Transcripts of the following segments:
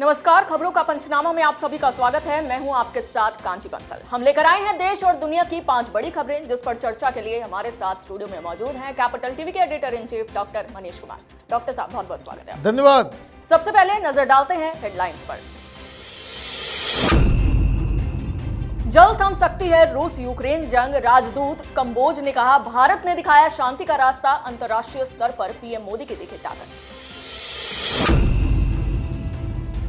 नमस्कार खबरों का पंचनामा में आप सभी का स्वागत है मैं हूं आपके साथ कांची बंसल हम लेकर आए हैं देश और दुनिया की पांच बड़ी खबरें जिस पर चर्चा के लिए हमारे साथ स्टूडियो में मौजूद हैं कैपिटल टीवी के editor in chief doctor Manish Kumar doctor साहब बहुत बहुत स्वागत है धन्यवाद सबसे पहले नजर डालते हैं हेडलाइंस पर जल्द थम सकती है रूस यूक्रेन जंग राजदूत कंबोज ने कहा भारत ने दिखाया शांति का रास्ता अंतर्राष्ट्रीय स्तर पर पीएम मोदी की दिखे ताकत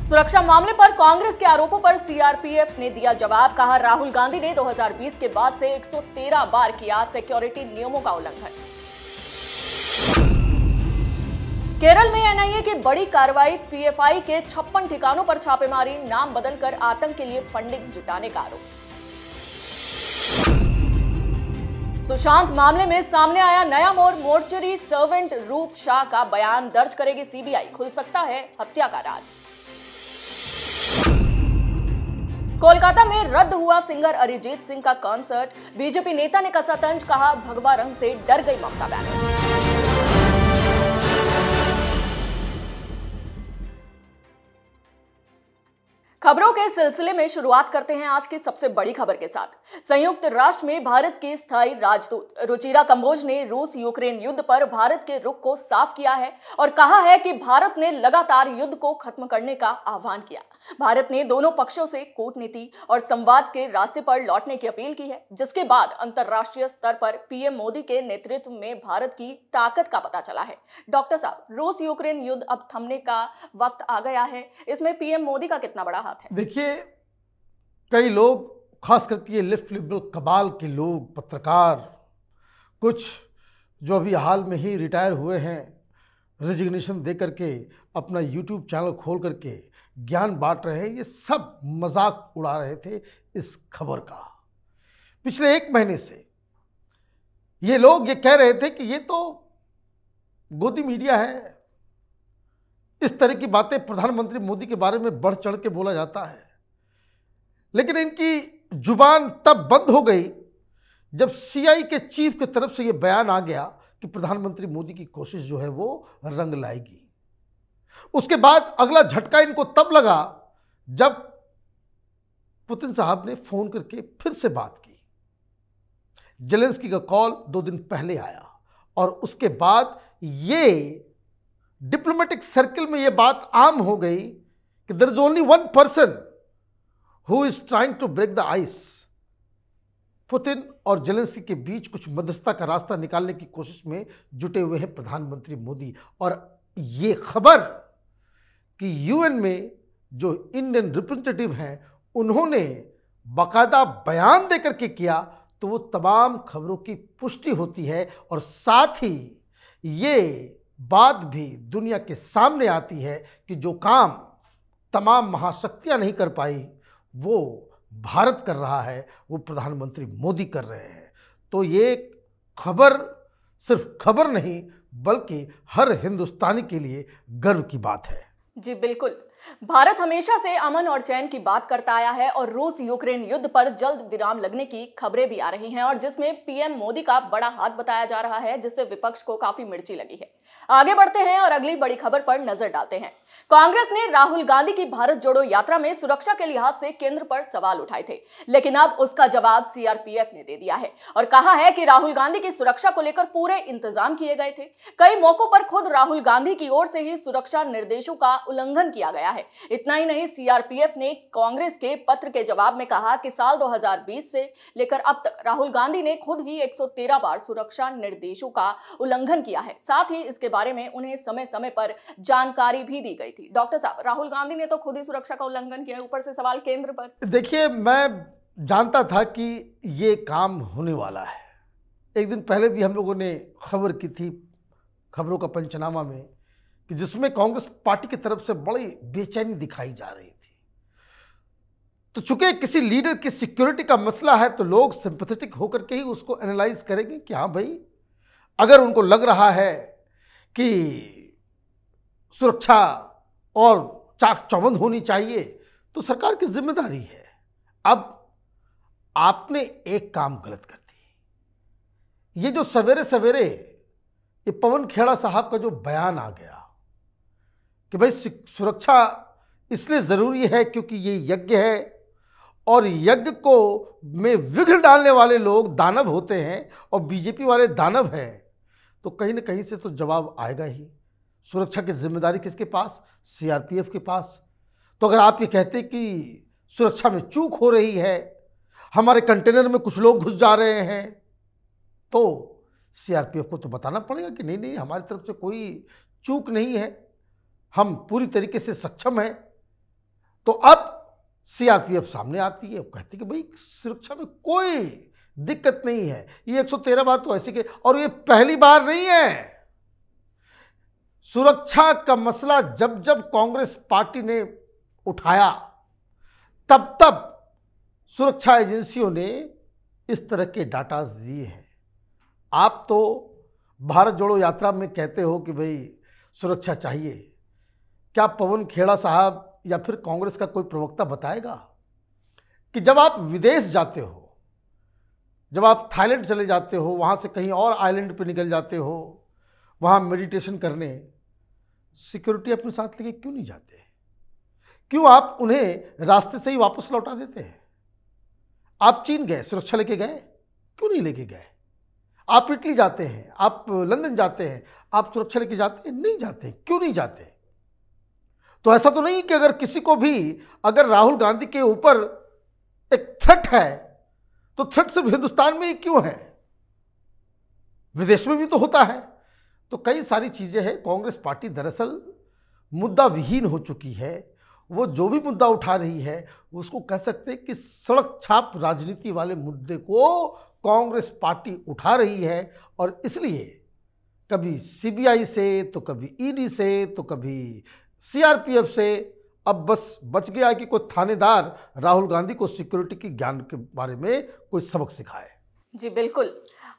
सुरक्षा मामले पर कांग्रेस के आरोपों पर सीआरपीएफ ने दिया जवाब कहा राहुल गांधी ने 2020 के बाद से 113 बार किया सिक्योरिटी नियमों का उल्लंघन केरल में एनआईए की बड़ी कार्रवाई पीएफआई के छप्पन ठिकानों पर छापेमारी नाम बदलकर आतंक के लिए फंडिंग जुटाने का आरोप सुशांत मामले में सामने आया नया मोर मोर्चरी सर्वेंट रूप शाह का बयान दर्ज करेगी सीबीआई खुल सकता है हत्या का राज कोलकाता में रद्द हुआ सिंगर अरिजीत सिंह का कॉन्सर्ट बीजेपी नेता ने कसा तंज कहा भगवा रंग से डर गई ममता बैनर्जी खबरों के सिलसिले में शुरुआत करते हैं आज की सबसे बड़ी खबर के साथ संयुक्त राष्ट्र में भारत की स्थायी राजदूत रुचिरा कंबोज ने रूस यूक्रेन युद्ध पर भारत के रुख को साफ किया है और कहा है कि भारत ने लगातार युद्ध को खत्म करने का आह्वान किया भारत ने दोनों पक्षों से कूटनीति और संवाद के रास्ते पर लौटने की अपील की है जिसके बाद अंतर्राष्ट्रीय स्तर पर पीएम मोदी के नेतृत्व में भारत की ताकत का पता चला है डॉक्टर साहब रूस यूक्रेन युद्ध अब थमने का वक्त आ गया है इसमें पीएम मोदी का कितना बड़ा बात है देखिए कई लोग खास करके ये लेफ्ट लिबरल कबाल के लोग पत्रकार कुछ जो अभी हाल में ही रिटायर हुए हैं रेजिग्नेशन दे करके अपना यूट्यूब चैनल खोल करके ज्ञान बांट रहे हैं ये सब मजाक उड़ा रहे थे इस खबर का पिछले एक महीने से ये लोग ये कह रहे थे कि ये तो गोदी मीडिया है इस तरह की बातें प्रधानमंत्री मोदी के बारे में बढ़ चढ़ के बोला जाता है लेकिन इनकी जुबान तब बंद हो गई जब सीआई के चीफ की तरफ से यह बयान आ गया कि प्रधानमंत्री मोदी की कोशिश जो है वो रंग लाएगी उसके बाद अगला झटका इनको तब लगा जब पुतिन साहब ने फोन करके फिर से बात की जेलेंस्की का कॉल दो दिन पहले आया और उसके बाद ये डिप्लोमेटिक सर्किल में यह बात आम हो गई कि there is only one person who is trying to break the ice Putin और जेलेंसकी के बीच कुछ मध्यस्थता का रास्ता निकालने की कोशिश में जुटे हुए हैं प्रधानमंत्री मोदी और ये खबर कि यूएन में जो इंडियन रिप्रेजेंटेटिव हैं उन्होंने बाकायदा बयान देकर के किया तो वो तमाम खबरों की पुष्टि होती है और साथ ही ये बात भी दुनिया के सामने आती है कि जो काम तमाम महाशक्तियां नहीं कर पाई वो भारत कर रहा है वो प्रधानमंत्री मोदी कर रहे हैं तो ये खबर सिर्फ खबर नहीं बल्कि हर हिंदुस्तानी के लिए गर्व की बात है जी बिल्कुल भारत हमेशा से अमन और चैन की बात करता आया है और रूस यूक्रेन युद्ध पर जल्द विराम लगने की खबरें भी आ रही हैं और जिसमें पीएम मोदी का बड़ा हाथ बताया जा रहा है जिससे विपक्ष को काफी मिर्ची लगी है आगे बढ़ते हैं और अगली बड़ी खबर पर नजर डालते हैं कांग्रेस ने राहुल गांधी की भारत जोड़ो यात्रा में सुरक्षा के लिहाज से केंद्र पर सवाल उठाए थे लेकिन अब उसका जवाब सीआरपीएफ ने दे दिया है और कहा है कि राहुल गांधी की सुरक्षा को लेकर पूरे इंतजाम किए गए थे कई मौकों पर खुद राहुल गांधी की ओर से ही सुरक्षा निर्देशों का उल्लंघन किया गया बताया है इतना ही नहीं सीआरपीएफ ने कांग्रेस के पत्र के जवाब में कहा कि साल 2020 से लेकर अब तक राहुल गांधी ने खुद ही 113 बार सुरक्षा निर्देशों का उल्लंघन किया है साथ ही इसके बारे में उन्हें समय समय पर जानकारी भी दी गई थी डॉक्टर साहब राहुल गांधी ने तो खुद ही सुरक्षा का उल्लंघन किया है ऊपर से सवाल केंद्र पर देखिए मैं जानता था कि ये काम होने वाला है एक दिन पहले भी हम लोगों ने खबर की थी खबरों का पंचनामा में कि जिसमें कांग्रेस पार्टी की तरफ से बड़ी बेचैनी दिखाई जा रही थी तो चूंकि किसी लीडर की सिक्योरिटी का मसला है तो लोग सिंपथेटिक होकर के ही उसको एनालाइज करेंगे कि हाँ भाई अगर उनको लग रहा है कि सुरक्षा और चाक चौबंद होनी चाहिए तो सरकार की जिम्मेदारी है अब आपने एक काम गलत कर दी ये जो सवेरे सवेरे ये पवन खेड़ा साहब का जो बयान आ गया कि भाई सुरक्षा इसलिए ज़रूरी है क्योंकि ये यज्ञ है और यज्ञ को में विघ्न डालने वाले लोग दानव होते हैं और बीजेपी वाले दानव हैं तो कहीं ना कहीं से तो जवाब आएगा ही सुरक्षा की जिम्मेदारी किसके पास सीआरपीएफ के पास तो अगर आप ये कहते कि सुरक्षा में चूक हो रही है हमारे कंटेनर में कुछ लोग घुस जा रहे हैं तो सीआरपीएफ को तो बताना पड़ेगा कि नहीं नहीं हमारी तरफ से कोई चूक नहीं है हम पूरी तरीके से सक्षम हैं तो अब सीआरपीएफ सामने आती है कहती कि भाई सुरक्षा में कोई दिक्कत नहीं है ये 113 बार तो ऐसे के और ये पहली बार नहीं है सुरक्षा का मसला जब जब कांग्रेस पार्टी ने उठाया तब तब सुरक्षा एजेंसियों ने इस तरह के डाटा दिए हैं आप तो भारत जोड़ो यात्रा में कहते हो कि भाई सुरक्षा चाहिए क्या पवन खेड़ा साहब या फिर कांग्रेस का कोई प्रवक्ता बताएगा कि जब आप विदेश जाते हो जब आप थाईलैंड चले जाते हो वहाँ से कहीं और आइलैंड पे निकल जाते हो वहाँ मेडिटेशन करने सिक्योरिटी अपने साथ लेके क्यों नहीं जाते क्यों आप उन्हें रास्ते से ही वापस लौटा देते हैं आप चीन गए सुरक्षा लेके गए क्यों नहीं लेके गए आप इटली जाते हैं आप लंदन जाते हैं आप सुरक्षा लेके जाते हैं नहीं जाते क्यों नहीं जाते तो ऐसा तो नहीं कि अगर किसी को भी अगर राहुल गांधी के ऊपर एक थ्रेट है तो थ्रेट सिर्फ हिंदुस्तान में ही क्यों है विदेश में भी तो होता है तो कई सारी चीज़ें हैं कांग्रेस पार्टी दरअसल मुद्दा विहीन हो चुकी है वो जो भी मुद्दा उठा रही है उसको कह सकते हैं कि सड़क छाप राजनीति वाले मुद्दे को कांग्रेस पार्टी उठा रही है और इसलिए कभी सीबीआई से तो कभी ईडी से तो कभी सीआरपीएफ से अब बस बच गया कि कोई थानेदार राहुल गांधी को सिक्योरिटी की ज्ञान के बारे में कोई सबक सिखाए जी बिल्कुल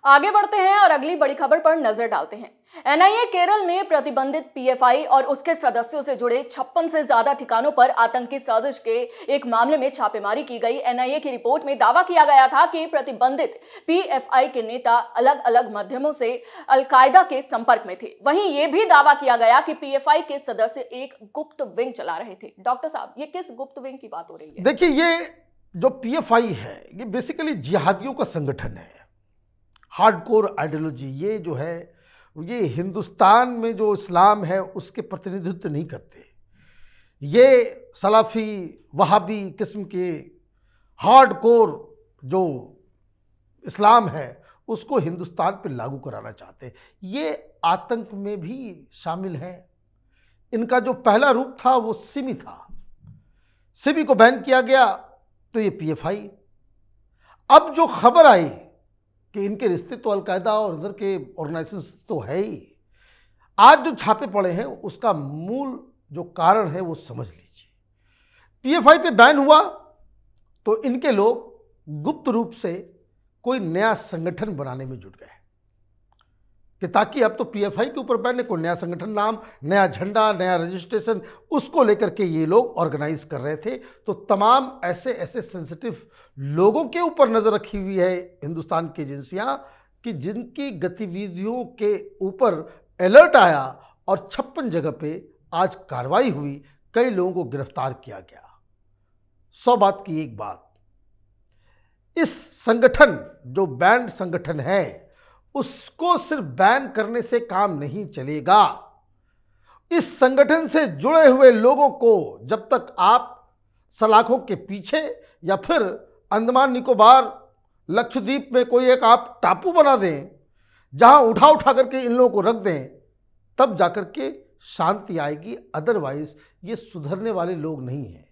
आगे बढ़ते हैं और अगली बड़ी खबर पर नजर डालते हैं एनआईए केरल में प्रतिबंधित पीएफआई और उसके सदस्यों से जुड़े छप्पन से ज्यादा ठिकानों पर आतंकी साजिश के एक मामले में छापेमारी की गई एनआईए की रिपोर्ट में दावा किया गया था कि प्रतिबंधित पीएफआई के नेता अलग अलग माध्यमों से अलकायदा के संपर्क में थे वहीं ये भी दावा किया गया कि पीएफआई के सदस्य एक गुप्त विंग चला रहे थे डॉक्टर साहब ये किस गुप्त विंग की बात हो रही है देखिए ये जो पीएफआई है ये बेसिकली जिहादियों का संगठन है हार्डकोर आइडियोलॉजी ये जो है ये हिंदुस्तान में जो इस्लाम है उसके प्रतिनिधित्व नहीं करते ये सलाफ़ी वहाबी किस्म के हार्ड कोर जो इस्लाम है उसको हिंदुस्तान पर लागू कराना चाहते ये आतंक में भी शामिल हैं इनका जो पहला रूप था वो सिमी था सिमी को बैन किया गया तो ये पीएफआई अब जो खबर आई कि इनके रिश्ते तो अलकायदा और इधर के ऑर्गेनाइजेशन तो है ही आज जो छापे पड़े हैं उसका मूल जो कारण है वो समझ लीजिए पीएफआई पे बैन हुआ तो इनके लोग गुप्त रूप से कोई नया संगठन बनाने में जुट गए कि ताकि अब तो पीएफआई के ऊपर बैन को नया संगठन नाम नया झंडा नया रजिस्ट्रेशन उसको लेकर के ये लोग ऑर्गेनाइज कर रहे थे तो तमाम ऐसे ऐसे सेंसिटिव लोगों के ऊपर नज़र रखी हुई है हिंदुस्तान की एजेंसियाँ कि जिनकी गतिविधियों के ऊपर अलर्ट आया और छप्पन जगह पे आज कार्रवाई हुई कई लोगों को गिरफ्तार किया गया सौ बात की एक बात इस संगठन जो बैंड संगठन है उसको सिर्फ बैन करने से काम नहीं चलेगा इस संगठन से जुड़े हुए लोगों को जब तक आप सलाखों के पीछे या फिर अंदमान निकोबार लक्षद्वीप में कोई एक आप टापू बना दें जहां उठा उठा करके इन लोगों को रख दें तब जाकर के शांति आएगी अदरवाइज ये सुधरने वाले लोग नहीं हैं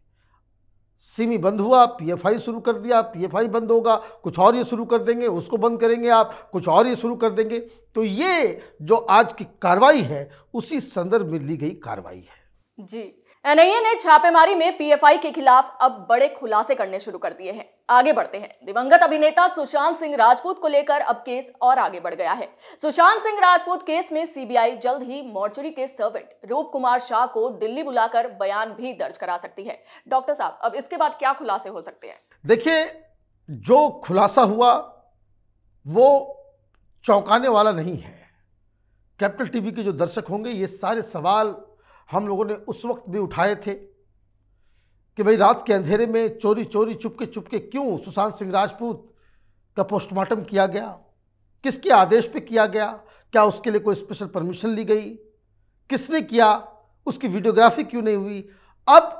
सिमी बंद हुआ पीएफआई शुरू कर दिया पीएफआई बंद होगा कुछ और ये शुरू कर देंगे उसको बंद करेंगे आप कुछ और ये शुरू कर देंगे तो ये जो आज की कार्रवाई है उसी संदर्भ में ली गई कार्रवाई है जी एनआईए ने छापेमारी में पीएफआई के खिलाफ अब बड़े खुलासे करने शुरू कर दिए हैं आगे बढ़ते हैं दिवंगत अभिनेता सुशांत सिंह राजपूत को लेकर अब केस और आगे बढ़ गया है सुशांत सिंह राजपूत केस में सीबीआई जल्द ही मोर्चरी के सर्वेंट रूप कुमार शाह को दिल्ली बुलाकर बयान भी दर्ज करा सकती है डॉक्टर साहब अब इसके बाद क्या खुलासे हो सकते हैं देखिए जो खुलासा हुआ वो चौंकाने वाला नहीं है कैपिटल टीवी के जो दर्शक होंगे ये सारे सवाल हम लोगों ने उस वक्त भी उठाए थे कि भाई रात के अंधेरे में चोरी चोरी चुपके चुपके क्यों सुशांत सिंह राजपूत का पोस्टमार्टम किया गया किसके आदेश पे किया गया क्या उसके लिए कोई स्पेशल परमिशन ली गई किसने किया उसकी वीडियोग्राफी क्यों नहीं हुई अब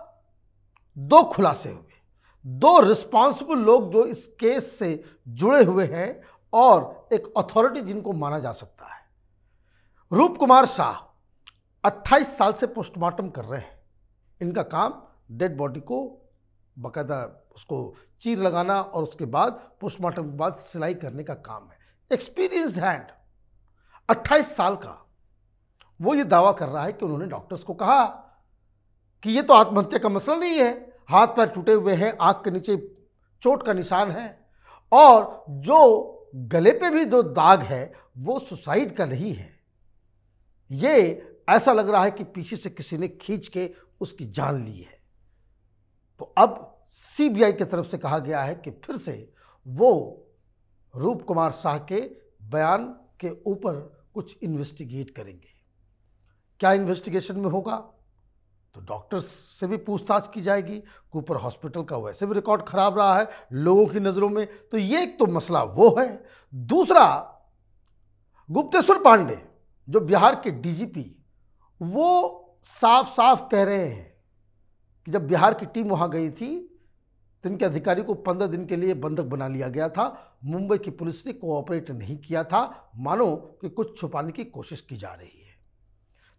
दो खुलासे हुए दो रिस्पॉन्सिबल लोग जो इस केस से जुड़े हुए हैं और एक अथॉरिटी जिनको माना जा सकता है रूप कुमार शाह 28 साल से पोस्टमार्टम कर रहे हैं इनका काम डेड बॉडी को बाकायदा उसको चीर लगाना और उसके बाद पोस्टमार्टम के बाद सिलाई करने का काम है एक्सपीरियंस्ड हैंड 28 साल का वो ये दावा कर रहा है कि उन्होंने डॉक्टर्स को कहा कि ये तो आत्महत्या का मसला नहीं है हाथ पैर टूटे हुए हैं आग के नीचे चोट का निशान है और जो गले पे भी जो दाग है वो सुसाइड का नहीं है ये ऐसा लग रहा है कि पीछे से किसी ने खींच के उसकी जान ली है तो अब सीबीआई की तरफ से कहा गया है कि फिर से वो रूप कुमार शाह के बयान के ऊपर कुछ इन्वेस्टिगेट करेंगे क्या इन्वेस्टिगेशन में होगा तो डॉक्टर्स से भी पूछताछ की जाएगी कूपर हॉस्पिटल का वैसे भी रिकॉर्ड खराब रहा है लोगों की नज़रों में तो ये एक तो मसला वो है दूसरा गुप्तेश्वर पांडे जो बिहार के डीजीपी वो साफ साफ कह रहे हैं कि जब बिहार की टीम वहाँ गई थी तो इनके अधिकारी को पंद्रह दिन के लिए बंधक बना लिया गया था मुंबई की पुलिस ने कोऑपरेट नहीं किया था मानो कि कुछ छुपाने की कोशिश की जा रही है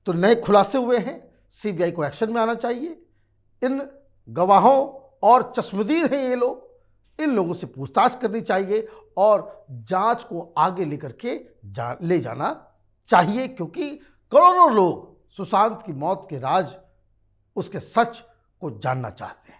तो नए खुलासे हुए हैं सीबीआई को एक्शन में आना चाहिए इन गवाहों और चश्मदीद हैं ये लोग इन लोगों से पूछताछ करनी चाहिए और जांच को आगे लेकर के जा ले जाना चाहिए क्योंकि करोड़ों लोग सुशांत की मौत के राज उसके सच को जानना चाहते हैं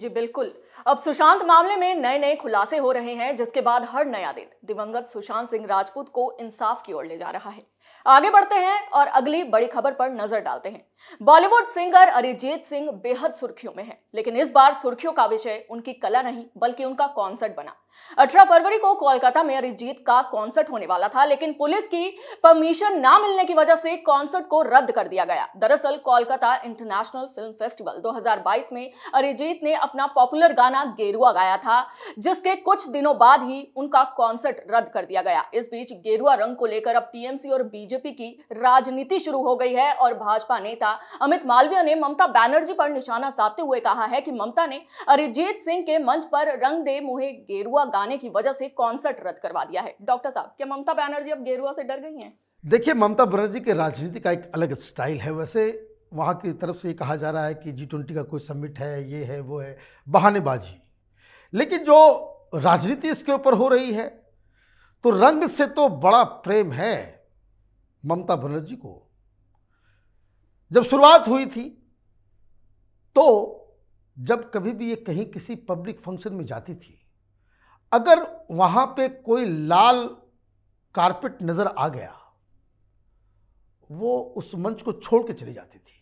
जी बिल्कुल अब सुशांत मामले में नए नए खुलासे हो रहे हैं जिसके बाद हर नया दिन दिवंगत सुशांत सिंह राजपूत को इंसाफ की ओर ले जा रहा है आगे बढ़ते हैं और अगली बड़ी खबर पर नजर डालते हैं बॉलीवुड सिंगर अरिजीत सिंह बेहद सुर्खियों में हैं लेकिन इस बार सुर्खियों का विषय उनकी कला नहीं बल्कि उनका कॉन्सर्ट बना 18 फरवरी को कोलकाता में अरिजीत का कॉन्सर्ट होने वाला था लेकिन पुलिस की परमिशन ना मिलने की वजह से कॉन्सर्ट को रद्द कर दिया गया दरअसल कोलकाता इंटरनेशनल फिल्म फेस्टिवल 2022 में अरिजीत ने अपना पॉपुलर गाना गेरुआ गाया था जिसके कुछ दिनों बाद ही उनका कॉन्सर्ट रद्द कर दिया गया इस बीच गेरुआ रंग को लेकर अब टीएमसी और बीजेपी बीजेपी की राजनीति शुरू हो गई है और भाजपा नेता अमित मालवीय ने ममता बैनर्जी पर निशाना साधते हुए कहा है कि ममता ने अरिजीत सिंह के मंच पर रंग दे मुहे गेरुआ गाने की वजह से कॉन्सर्ट रद्द करवा दिया है डॉक्टर साहब क्या ममता बैनर्जी अब गेरुआ से डर गई है देखिए ममता बनर्जी के राजनीति का एक अलग स्टाइल है वैसे वहाँ की तरफ से कहा जा रहा है कि जी ट्वेंटी का कोई समिट है ये है वो है बहानेबाजी लेकिन जो राजनीति इसके ऊपर हो रही है तो रंग से तो बड़ा प्रेम है ममता बनर्जी को जब शुरुआत हुई थी तो जब कभी भी ये कहीं किसी पब्लिक फंक्शन में जाती थी अगर वहाँ पे कोई लाल कारपेट नज़र आ गया वो उस मंच को छोड़ के चली जाती थी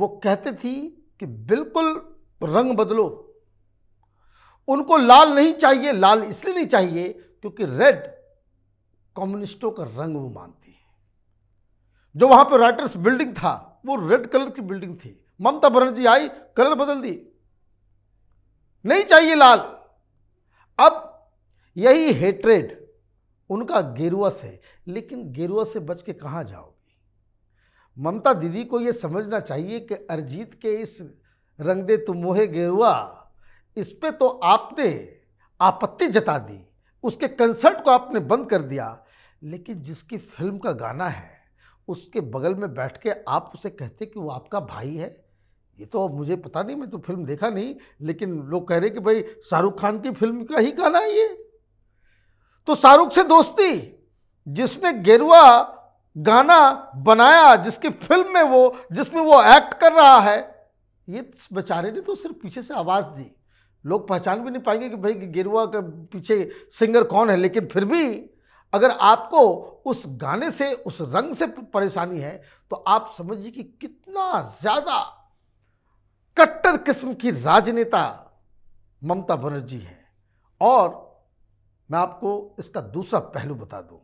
वो कहते थी कि बिल्कुल रंग बदलो उनको लाल नहीं चाहिए लाल इसलिए नहीं चाहिए क्योंकि रेड कम्युनिस्टों का रंग वो मानते जो वहाँ पर राइटर्स बिल्डिंग था वो रेड कलर की बिल्डिंग थी ममता बनर्जी आई कलर बदल दी नहीं चाहिए लाल अब यही हेट्रेड उनका गेरुआ से लेकिन गेरुआ से बच के कहाँ जाओगी ममता दीदी को यह समझना चाहिए कि अरजीत के इस रंग दे तुम मोहे गेरुआ इस पर तो आपने आपत्ति जता दी उसके कंसर्ट को आपने बंद कर दिया लेकिन जिसकी फिल्म का गाना है उसके बगल में बैठ के आप उसे कहते कि वो आपका भाई है ये तो मुझे पता नहीं मैं तो फिल्म देखा नहीं लेकिन लोग कह रहे कि भाई शाहरुख खान की फिल्म का ही गाना है ये तो शाहरुख से दोस्ती जिसने गेरुआ गाना बनाया जिसकी फिल्म में वो जिसमें वो एक्ट कर रहा है ये बेचारे ने तो सिर्फ पीछे से आवाज़ दी लोग पहचान भी नहीं पाएंगे कि भाई गेरुआ के पीछे सिंगर कौन है लेकिन फिर भी अगर आपको उस गाने से उस रंग से परेशानी है तो आप समझिए कि कितना ज़्यादा कट्टर किस्म की राजनेता ममता बनर्जी है और मैं आपको इसका दूसरा पहलू बता दूं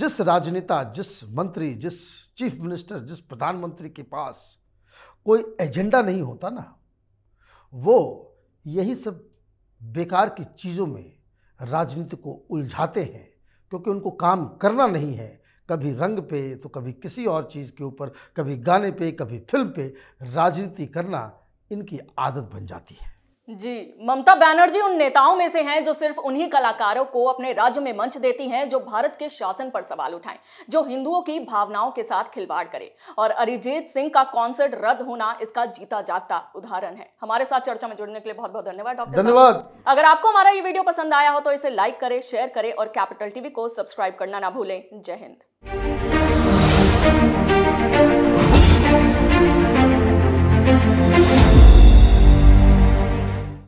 जिस राजनेता जिस मंत्री जिस चीफ मिनिस्टर जिस प्रधानमंत्री के पास कोई एजेंडा नहीं होता ना वो यही सब बेकार की चीज़ों में राजनीति को उलझाते हैं क्योंकि उनको काम करना नहीं है कभी रंग पे तो कभी किसी और चीज़ के ऊपर कभी गाने पे कभी फिल्म पे राजनीति करना इनकी आदत बन जाती है जी ममता बैनर्जी उन नेताओं में से हैं जो सिर्फ उन्हीं कलाकारों को अपने राज्य में मंच देती हैं जो भारत के शासन पर सवाल उठाएं जो हिंदुओं की भावनाओं के साथ खिलवाड़ करें और अरिजीत सिंह का कॉन्सर्ट रद्द होना इसका जीता जागता उदाहरण है हमारे साथ चर्चा में जुड़ने के लिए बहुत बहुत धन्यवाद डॉक्टर धन्यवाद अगर आपको हमारा ये वीडियो पसंद आया हो तो इसे लाइक करे शेयर करें और कैपिटल टीवी को सब्सक्राइब करना ना भूलें जय हिंद